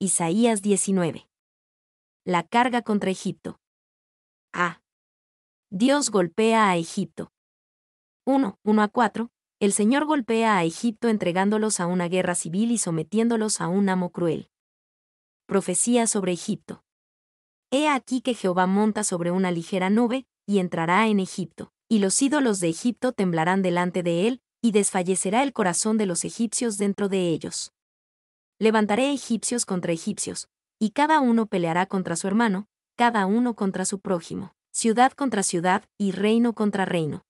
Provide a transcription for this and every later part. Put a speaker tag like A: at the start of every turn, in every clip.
A: Isaías 19. La carga contra Egipto. A. Dios golpea a Egipto. 1. 1 a 4. El Señor golpea a Egipto entregándolos a una guerra civil y sometiéndolos a un amo cruel. Profecía sobre Egipto. He aquí que Jehová monta sobre una ligera nube, y entrará en Egipto, y los ídolos de Egipto temblarán delante de él, y desfallecerá el corazón de los egipcios dentro de ellos. Levantaré egipcios contra egipcios, y cada uno peleará contra su hermano, cada uno contra su prójimo, ciudad contra ciudad, y reino contra reino.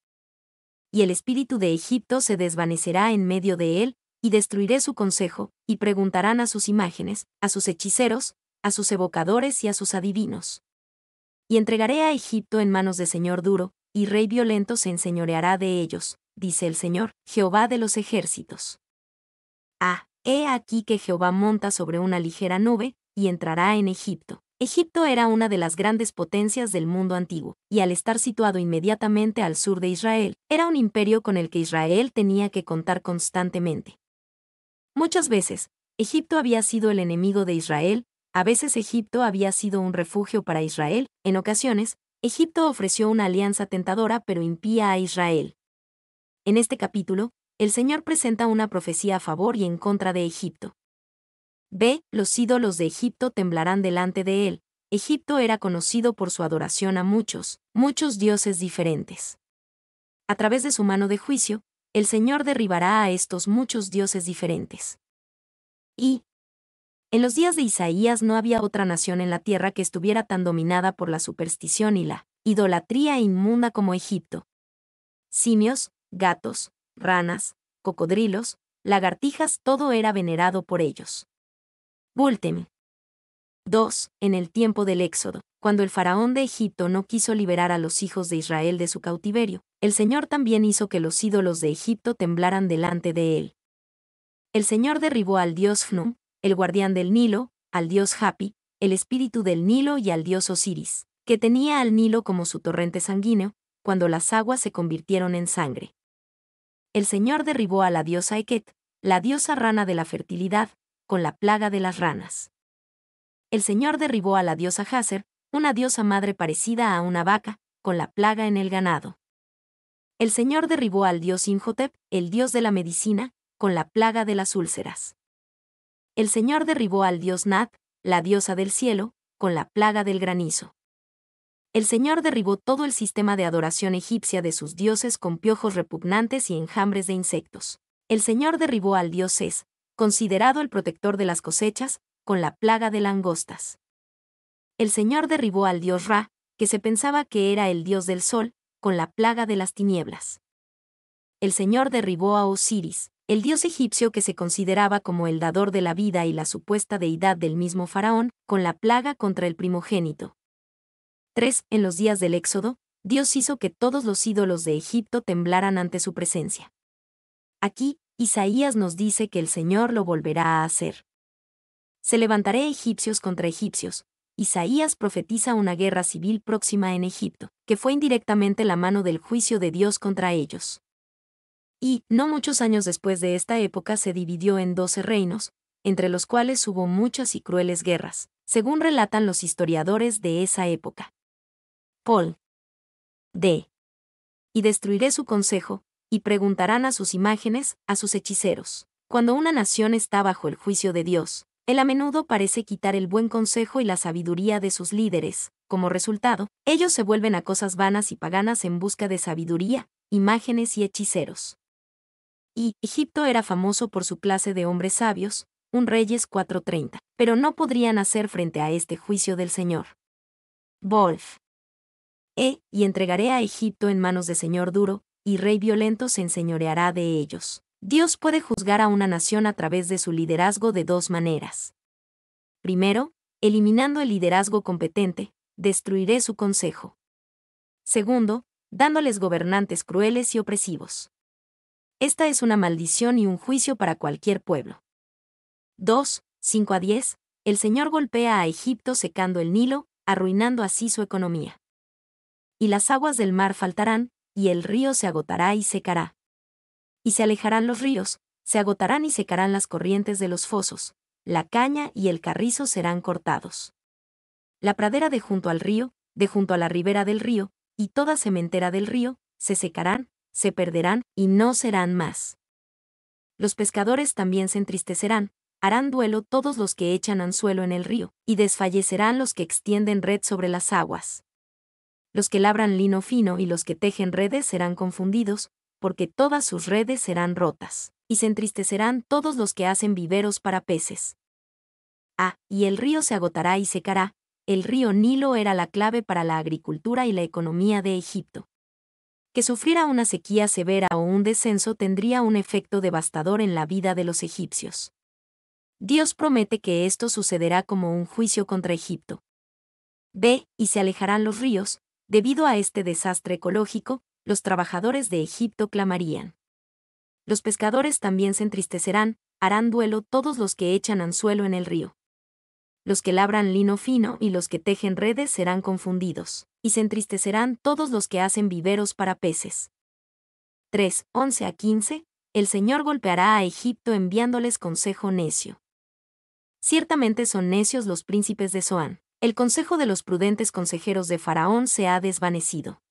A: Y el espíritu de Egipto se desvanecerá en medio de él, y destruiré su consejo, y preguntarán a sus imágenes, a sus hechiceros, a sus evocadores y a sus adivinos. Y entregaré a Egipto en manos de señor duro, y rey violento se enseñoreará de ellos, dice el Señor, Jehová de los ejércitos. Ah, He aquí que Jehová monta sobre una ligera nube, y entrará en Egipto. Egipto era una de las grandes potencias del mundo antiguo, y al estar situado inmediatamente al sur de Israel, era un imperio con el que Israel tenía que contar constantemente. Muchas veces, Egipto había sido el enemigo de Israel, a veces Egipto había sido un refugio para Israel, en ocasiones, Egipto ofreció una alianza tentadora pero impía a Israel. En este capítulo, el Señor presenta una profecía a favor y en contra de Egipto. B. Los ídolos de Egipto temblarán delante de él. Egipto era conocido por su adoración a muchos, muchos dioses diferentes. A través de su mano de juicio, el Señor derribará a estos muchos dioses diferentes. Y en los días de Isaías no había otra nación en la tierra que estuviera tan dominada por la superstición y la idolatría inmunda como Egipto. Simios, gatos, ranas, cocodrilos, lagartijas, todo era venerado por ellos. Bultem 2. En el tiempo del Éxodo, cuando el faraón de Egipto no quiso liberar a los hijos de Israel de su cautiverio, el Señor también hizo que los ídolos de Egipto temblaran delante de él. El Señor derribó al dios Fnum, el guardián del Nilo, al dios Hapi, el espíritu del Nilo y al dios Osiris, que tenía al Nilo como su torrente sanguíneo, cuando las aguas se convirtieron en sangre el Señor derribó a la diosa Eket, la diosa rana de la fertilidad, con la plaga de las ranas. El Señor derribó a la diosa Hazer, una diosa madre parecida a una vaca, con la plaga en el ganado. El Señor derribó al dios Inhotep, el dios de la medicina, con la plaga de las úlceras. El Señor derribó al dios Nat, la diosa del cielo, con la plaga del granizo el Señor derribó todo el sistema de adoración egipcia de sus dioses con piojos repugnantes y enjambres de insectos. El Señor derribó al dios Es, considerado el protector de las cosechas, con la plaga de langostas. El Señor derribó al dios Ra, que se pensaba que era el dios del sol, con la plaga de las tinieblas. El Señor derribó a Osiris, el dios egipcio que se consideraba como el dador de la vida y la supuesta deidad del mismo faraón, con la plaga contra el primogénito. 3. En los días del Éxodo, Dios hizo que todos los ídolos de Egipto temblaran ante su presencia. Aquí, Isaías nos dice que el Señor lo volverá a hacer. Se levantaré egipcios contra egipcios. Isaías profetiza una guerra civil próxima en Egipto, que fue indirectamente la mano del juicio de Dios contra ellos. Y, no muchos años después de esta época, se dividió en doce reinos, entre los cuales hubo muchas y crueles guerras, según relatan los historiadores de esa época. Paul. D. Y destruiré su consejo, y preguntarán a sus imágenes, a sus hechiceros. Cuando una nación está bajo el juicio de Dios, él a menudo parece quitar el buen consejo y la sabiduría de sus líderes. Como resultado, ellos se vuelven a cosas vanas y paganas en busca de sabiduría, imágenes y hechiceros. Y Egipto era famoso por su clase de hombres sabios, un Reyes 430, pero no podrían hacer frente a este juicio del Señor. Wolf. Eh, y entregaré a Egipto en manos de señor duro, y rey violento se enseñoreará de ellos. Dios puede juzgar a una nación a través de su liderazgo de dos maneras. Primero, eliminando el liderazgo competente, destruiré su consejo. Segundo, dándoles gobernantes crueles y opresivos. Esta es una maldición y un juicio para cualquier pueblo. 2. 5 a 10. El Señor golpea a Egipto secando el Nilo, arruinando así su economía y las aguas del mar faltarán, y el río se agotará y secará. Y se alejarán los ríos, se agotarán y secarán las corrientes de los fosos, la caña y el carrizo serán cortados. La pradera de junto al río, de junto a la ribera del río, y toda cementera del río, se secarán, se perderán, y no serán más. Los pescadores también se entristecerán, harán duelo todos los que echan anzuelo en el río, y desfallecerán los que extienden red sobre las aguas. Los que labran lino fino y los que tejen redes serán confundidos, porque todas sus redes serán rotas, y se entristecerán todos los que hacen viveros para peces. Ah, y el río se agotará y secará, el río Nilo era la clave para la agricultura y la economía de Egipto. Que sufriera una sequía severa o un descenso tendría un efecto devastador en la vida de los egipcios. Dios promete que esto sucederá como un juicio contra Egipto. B y se alejarán los ríos, Debido a este desastre ecológico, los trabajadores de Egipto clamarían. Los pescadores también se entristecerán, harán duelo todos los que echan anzuelo en el río. Los que labran lino fino y los que tejen redes serán confundidos, y se entristecerán todos los que hacen viveros para peces. 3, 11 a 15, el Señor golpeará a Egipto enviándoles consejo necio. Ciertamente son necios los príncipes de Zoán el consejo de los prudentes consejeros de Faraón se ha desvanecido.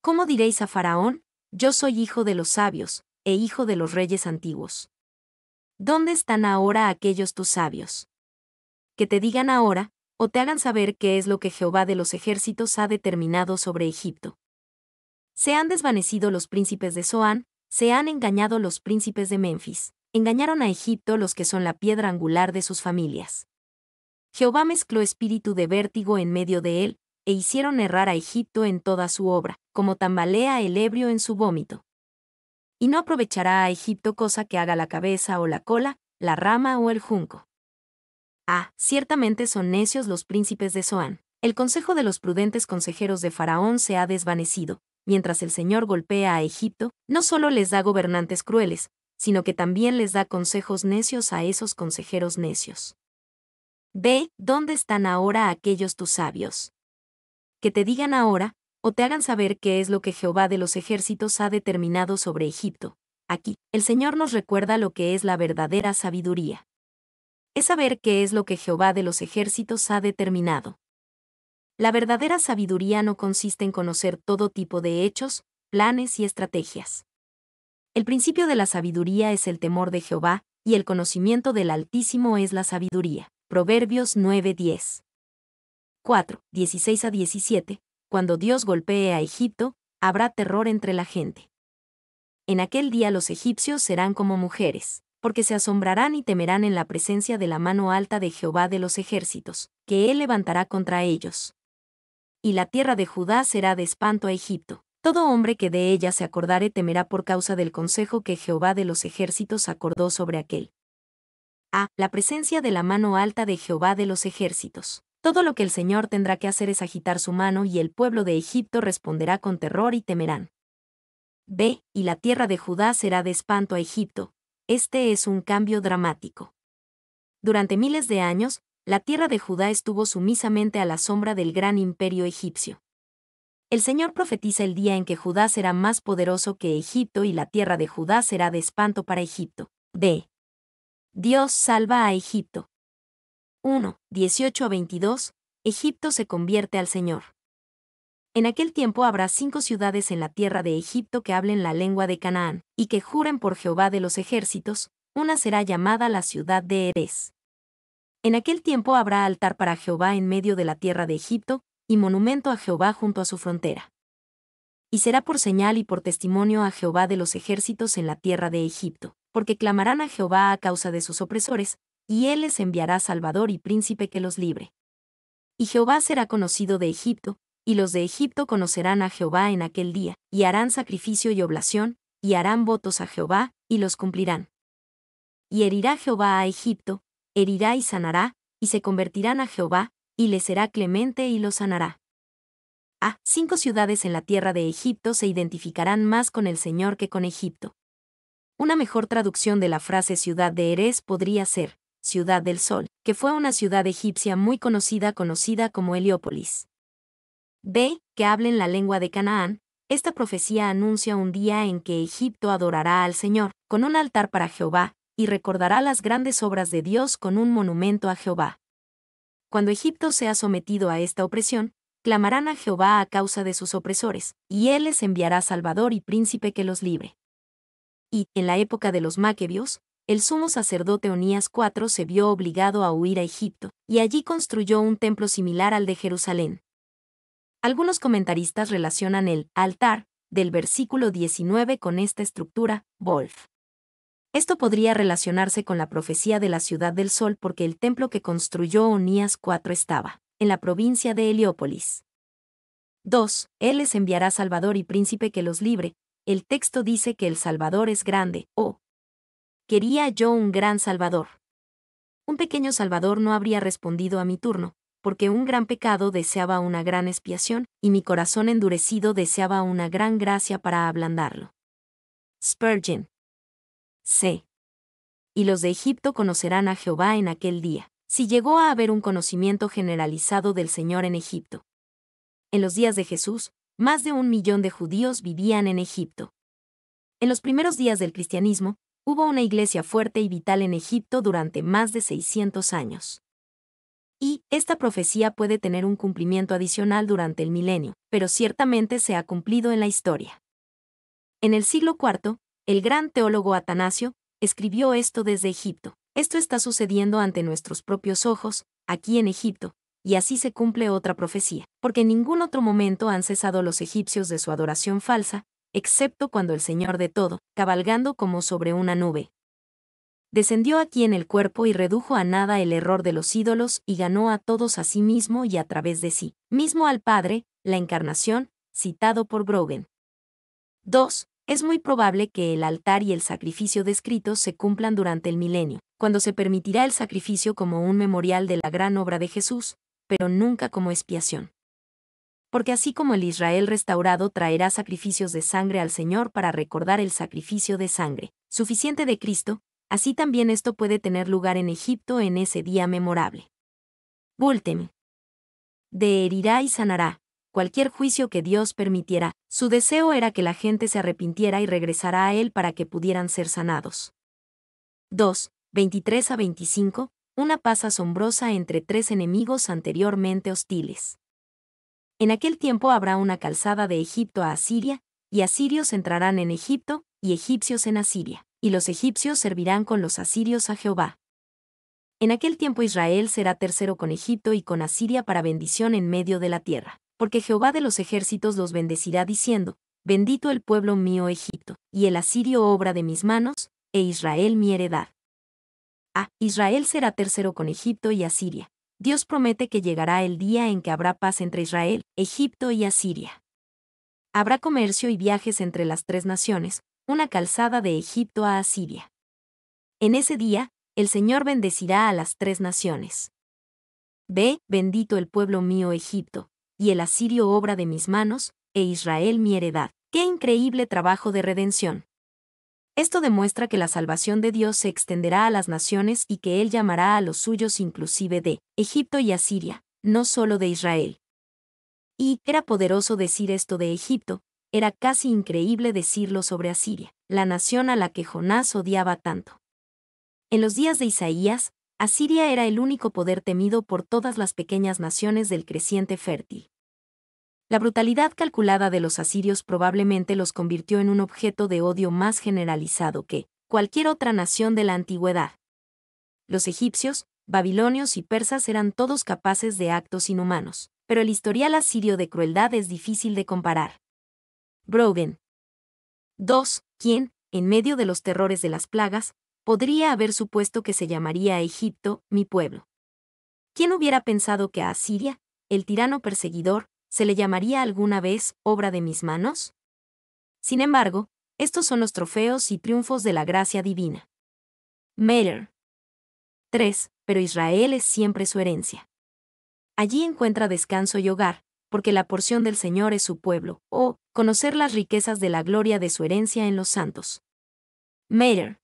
A: ¿Cómo diréis a Faraón, yo soy hijo de los sabios, e hijo de los reyes antiguos? ¿Dónde están ahora aquellos tus sabios? Que te digan ahora, o te hagan saber qué es lo que Jehová de los ejércitos ha determinado sobre Egipto. Se han desvanecido los príncipes de Zoán, se han engañado los príncipes de Memphis, engañaron a Egipto los que son la piedra angular de sus familias. Jehová mezcló espíritu de vértigo en medio de él, e hicieron errar a Egipto en toda su obra, como tambalea el ebrio en su vómito. Y no aprovechará a Egipto cosa que haga la cabeza o la cola, la rama o el junco. Ah, ciertamente son necios los príncipes de Zoán. El consejo de los prudentes consejeros de Faraón se ha desvanecido. Mientras el Señor golpea a Egipto, no solo les da gobernantes crueles, sino que también les da consejos necios a esos consejeros necios. Ve, ¿dónde están ahora aquellos tus sabios? Que te digan ahora, o te hagan saber qué es lo que Jehová de los ejércitos ha determinado sobre Egipto. Aquí, el Señor nos recuerda lo que es la verdadera sabiduría. Es saber qué es lo que Jehová de los ejércitos ha determinado. La verdadera sabiduría no consiste en conocer todo tipo de hechos, planes y estrategias. El principio de la sabiduría es el temor de Jehová, y el conocimiento del Altísimo es la sabiduría. Proverbios 9:10. 4, 16 a 17, cuando Dios golpee a Egipto, habrá terror entre la gente. En aquel día los egipcios serán como mujeres, porque se asombrarán y temerán en la presencia de la mano alta de Jehová de los ejércitos, que él levantará contra ellos. Y la tierra de Judá será de espanto a Egipto. Todo hombre que de ella se acordare temerá por causa del consejo que Jehová de los ejércitos acordó sobre aquel a la presencia de la mano alta de Jehová de los ejércitos. Todo lo que el Señor tendrá que hacer es agitar su mano y el pueblo de Egipto responderá con terror y temerán. B. Y la tierra de Judá será de espanto a Egipto. Este es un cambio dramático. Durante miles de años, la tierra de Judá estuvo sumisamente a la sombra del gran imperio egipcio. El Señor profetiza el día en que Judá será más poderoso que Egipto y la tierra de Judá será de espanto para Egipto. D. Dios salva a Egipto. 1, 18 a 22, Egipto se convierte al Señor. En aquel tiempo habrá cinco ciudades en la tierra de Egipto que hablen la lengua de Canaán, y que juren por Jehová de los ejércitos, una será llamada la ciudad de Erez. En aquel tiempo habrá altar para Jehová en medio de la tierra de Egipto, y monumento a Jehová junto a su frontera. Y será por señal y por testimonio a Jehová de los ejércitos en la tierra de Egipto porque clamarán a Jehová a causa de sus opresores, y él les enviará Salvador y príncipe que los libre. Y Jehová será conocido de Egipto, y los de Egipto conocerán a Jehová en aquel día, y harán sacrificio y oblación, y harán votos a Jehová, y los cumplirán. Y herirá Jehová a Egipto, herirá y sanará, y se convertirán a Jehová, y le será clemente y lo sanará. A. Ah, cinco ciudades en la tierra de Egipto se identificarán más con el Señor que con Egipto. Una mejor traducción de la frase ciudad de Eres podría ser ciudad del sol, que fue una ciudad egipcia muy conocida conocida como Heliópolis. B. Que hablen la lengua de Canaán. Esta profecía anuncia un día en que Egipto adorará al Señor, con un altar para Jehová, y recordará las grandes obras de Dios con un monumento a Jehová. Cuando Egipto sea sometido a esta opresión, clamarán a Jehová a causa de sus opresores, y Él les enviará Salvador y Príncipe que los libre y, en la época de los Maquebios, el sumo sacerdote Onías IV se vio obligado a huir a Egipto, y allí construyó un templo similar al de Jerusalén. Algunos comentaristas relacionan el altar del versículo 19 con esta estructura, Wolf. Esto podría relacionarse con la profecía de la ciudad del sol porque el templo que construyó Onías IV estaba en la provincia de Heliópolis. 2. Él les enviará Salvador y Príncipe que los libre, el texto dice que el Salvador es grande, oh. Quería yo un gran Salvador. Un pequeño Salvador no habría respondido a mi turno, porque un gran pecado deseaba una gran expiación, y mi corazón endurecido deseaba una gran gracia para ablandarlo. Spurgeon. C. Y los de Egipto conocerán a Jehová en aquel día, si llegó a haber un conocimiento generalizado del Señor en Egipto. En los días de Jesús, más de un millón de judíos vivían en Egipto. En los primeros días del cristianismo, hubo una iglesia fuerte y vital en Egipto durante más de 600 años. Y, esta profecía puede tener un cumplimiento adicional durante el milenio, pero ciertamente se ha cumplido en la historia. En el siglo IV, el gran teólogo Atanasio escribió esto desde Egipto. Esto está sucediendo ante nuestros propios ojos, aquí en Egipto, y así se cumple otra profecía, porque en ningún otro momento han cesado los egipcios de su adoración falsa, excepto cuando el Señor de todo, cabalgando como sobre una nube. Descendió aquí en el cuerpo y redujo a nada el error de los ídolos y ganó a todos a sí mismo y a través de sí, mismo al Padre, la encarnación, citado por Brogen. 2. Es muy probable que el altar y el sacrificio descritos se cumplan durante el milenio, cuando se permitirá el sacrificio como un memorial de la gran obra de Jesús, pero nunca como expiación. Porque así como el Israel restaurado traerá sacrificios de sangre al Señor para recordar el sacrificio de sangre, suficiente de Cristo, así también esto puede tener lugar en Egipto en ese día memorable. Volteme. De herirá y sanará, cualquier juicio que Dios permitiera, su deseo era que la gente se arrepintiera y regresara a Él para que pudieran ser sanados. 2, 23 a 25, una paz asombrosa entre tres enemigos anteriormente hostiles. En aquel tiempo habrá una calzada de Egipto a Asiria, y asirios entrarán en Egipto, y egipcios en Asiria, y los egipcios servirán con los asirios a Jehová. En aquel tiempo Israel será tercero con Egipto y con Asiria para bendición en medio de la tierra, porque Jehová de los ejércitos los bendecirá diciendo, Bendito el pueblo mío Egipto, y el asirio obra de mis manos, e Israel mi heredad. A. Israel será tercero con Egipto y Asiria. Dios promete que llegará el día en que habrá paz entre Israel, Egipto y Asiria. Habrá comercio y viajes entre las tres naciones, una calzada de Egipto a Asiria. En ese día, el Señor bendecirá a las tres naciones. Ve, bendito el pueblo mío Egipto, y el asirio obra de mis manos, e Israel mi heredad. ¡Qué increíble trabajo de redención! Esto demuestra que la salvación de Dios se extenderá a las naciones y que Él llamará a los suyos inclusive de Egipto y Asiria, no solo de Israel. Y, era poderoso decir esto de Egipto, era casi increíble decirlo sobre Asiria, la nación a la que Jonás odiaba tanto. En los días de Isaías, Asiria era el único poder temido por todas las pequeñas naciones del creciente fértil. La brutalidad calculada de los asirios probablemente los convirtió en un objeto de odio más generalizado que cualquier otra nación de la antigüedad. Los egipcios, babilonios y persas eran todos capaces de actos inhumanos, pero el historial asirio de crueldad es difícil de comparar. Brogan. 2. ¿Quién, en medio de los terrores de las plagas, podría haber supuesto que se llamaría Egipto, mi pueblo. ¿Quién hubiera pensado que a Asiria, el tirano perseguidor, ¿se le llamaría alguna vez obra de mis manos? Sin embargo, estos son los trofeos y triunfos de la gracia divina. Mater 3. Pero Israel es siempre su herencia. Allí encuentra descanso y hogar, porque la porción del Señor es su pueblo, o conocer las riquezas de la gloria de su herencia en los santos. Meyer.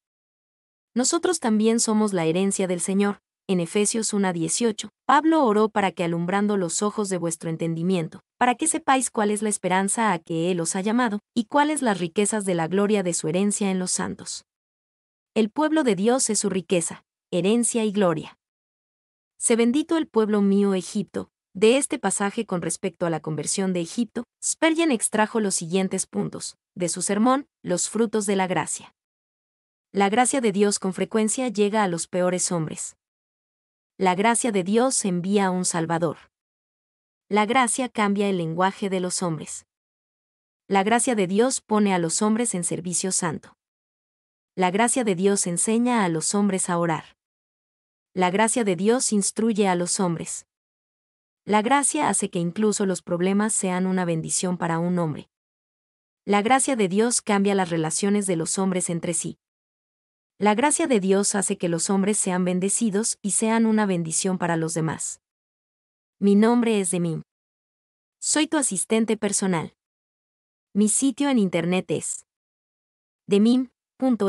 A: Nosotros también somos la herencia del Señor, en Efesios 1:18, Pablo oró para que alumbrando los ojos de vuestro entendimiento, para que sepáis cuál es la esperanza a que Él os ha llamado, y cuáles las riquezas de la gloria de su herencia en los santos. El pueblo de Dios es su riqueza, herencia y gloria. Se bendito el pueblo mío Egipto. De este pasaje con respecto a la conversión de Egipto, Spurgeon extrajo los siguientes puntos, de su sermón, Los frutos de la gracia. La gracia de Dios con frecuencia llega a los peores hombres, la gracia de Dios envía a un Salvador. La gracia cambia el lenguaje de los hombres. La gracia de Dios pone a los hombres en servicio santo. La gracia de Dios enseña a los hombres a orar. La gracia de Dios instruye a los hombres. La gracia hace que incluso los problemas sean una bendición para un hombre. La gracia de Dios cambia las relaciones de los hombres entre sí. La gracia de Dios hace que los hombres sean bendecidos y sean una bendición para los demás. Mi nombre es Demim. Soy tu asistente personal. Mi sitio en internet es demim.es.tl.